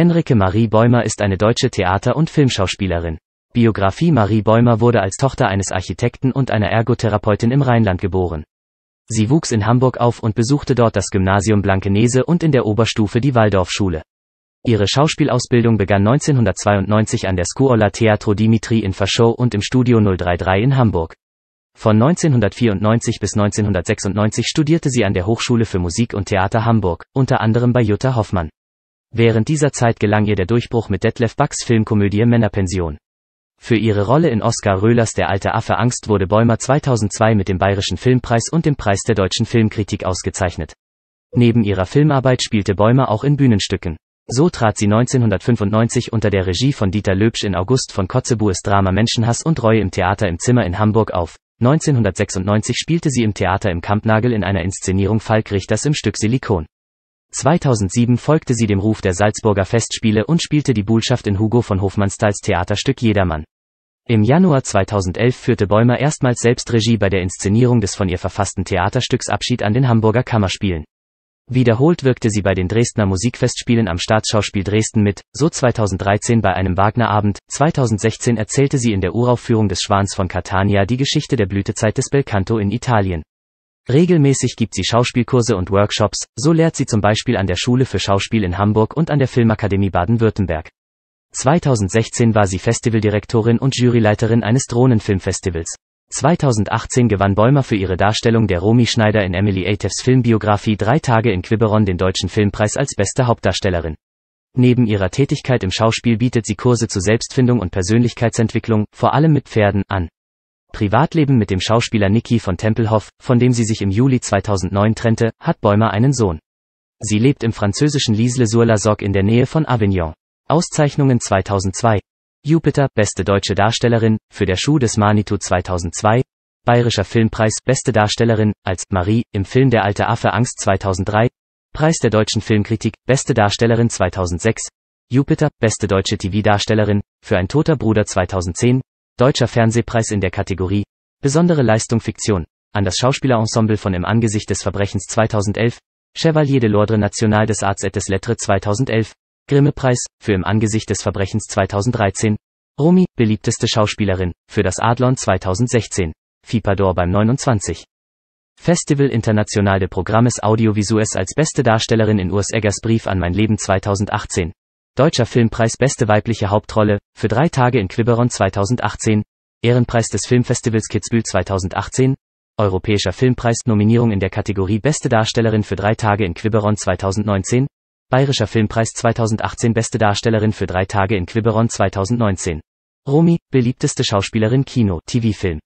Henrike Marie Bäumer ist eine deutsche Theater- und Filmschauspielerin. Biografie Marie Bäumer wurde als Tochter eines Architekten und einer Ergotherapeutin im Rheinland geboren. Sie wuchs in Hamburg auf und besuchte dort das Gymnasium Blankenese und in der Oberstufe die Waldorfschule. Ihre Schauspielausbildung begann 1992 an der Scuola Teatro Dimitri in Faschow und im Studio 033 in Hamburg. Von 1994 bis 1996 studierte sie an der Hochschule für Musik und Theater Hamburg, unter anderem bei Jutta Hoffmann. Während dieser Zeit gelang ihr der Durchbruch mit Detlef Bucks Filmkomödie Männerpension. Für ihre Rolle in Oskar Röhlers Der alte Affe Angst wurde Bäumer 2002 mit dem Bayerischen Filmpreis und dem Preis der deutschen Filmkritik ausgezeichnet. Neben ihrer Filmarbeit spielte Bäumer auch in Bühnenstücken. So trat sie 1995 unter der Regie von Dieter Löbsch in August von Kotzebues Drama Menschenhass und Reue im Theater im Zimmer in Hamburg auf. 1996 spielte sie im Theater im Kampnagel in einer Inszenierung Falk Richters im Stück Silikon. 2007 folgte sie dem Ruf der Salzburger Festspiele und spielte die Bullschaft in Hugo von Hofmannsthals Theaterstück Jedermann. Im Januar 2011 führte Bäumer erstmals selbst Regie bei der Inszenierung des von ihr verfassten Theaterstücks Abschied an den Hamburger Kammerspielen. Wiederholt wirkte sie bei den Dresdner Musikfestspielen am Staatsschauspiel Dresden mit, so 2013 bei einem Wagnerabend, 2016 erzählte sie in der Uraufführung des Schwans von Catania die Geschichte der Blütezeit des Belcanto in Italien. Regelmäßig gibt sie Schauspielkurse und Workshops, so lehrt sie zum Beispiel an der Schule für Schauspiel in Hamburg und an der Filmakademie Baden-Württemberg. 2016 war sie Festivaldirektorin und Juryleiterin eines Drohnenfilmfestivals. 2018 gewann Bäumer für ihre Darstellung der Romy Schneider in Emily Atefs Filmbiografie Drei Tage in Quiberon den Deutschen Filmpreis als beste Hauptdarstellerin. Neben ihrer Tätigkeit im Schauspiel bietet sie Kurse zur Selbstfindung und Persönlichkeitsentwicklung, vor allem mit Pferden, an. Privatleben mit dem Schauspieler Niki von Tempelhoff, von dem sie sich im Juli 2009 trennte, hat Bäumer einen Sohn. Sie lebt im französischen Lisle-sur-la-Sorgue in der Nähe von Avignon. Auszeichnungen 2002. Jupiter, beste deutsche Darstellerin, für der Schuh des Manitou 2002. Bayerischer Filmpreis, beste Darstellerin, als Marie, im Film Der alte Affe Angst 2003. Preis der deutschen Filmkritik, beste Darstellerin 2006. Jupiter, beste deutsche TV-Darstellerin, für Ein toter Bruder 2010. Deutscher Fernsehpreis in der Kategorie Besondere Leistung Fiktion an das Schauspielerensemble von Im Angesicht des Verbrechens 2011, Chevalier de l'Ordre National des Arts et des Lettres 2011, Grimme-Preis für Im Angesicht des Verbrechens 2013, Romy, beliebteste Schauspielerin, für das Adlon 2016, Fipador beim 29. Festival International de Programmes Audiovisuelles als beste Darstellerin in Urs Eggers Brief an mein Leben 2018, Deutscher Filmpreis Beste weibliche Hauptrolle, für drei Tage in Quiberon 2018, Ehrenpreis des Filmfestivals Kitzbühel 2018, Europäischer Filmpreis Nominierung in der Kategorie Beste Darstellerin für drei Tage in Quiberon 2019, Bayerischer Filmpreis 2018 Beste Darstellerin für drei Tage in Quiberon 2019. Romy, beliebteste Schauspielerin Kino, TV-Film.